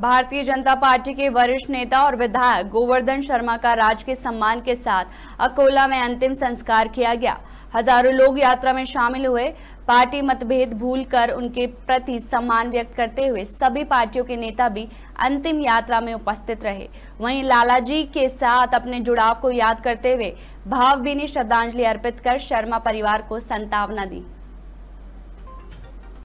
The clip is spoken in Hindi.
भारतीय जनता पार्टी के वरिष्ठ नेता और विधायक गोवर्धन शर्मा का राजकीय सम्मान के साथ अकोला में अंतिम संस्कार किया गया हजारों लोग यात्रा में शामिल हुए पार्टी मतभेद भूलकर उनके प्रति सम्मान व्यक्त करते हुए सभी पार्टियों के नेता भी अंतिम यात्रा में उपस्थित रहे वहीं लाला जी के साथ अपने जुड़ाव को याद करते हुए भावभीनी श्रद्धांजलि अर्पित कर शर्मा परिवार को संतावना दी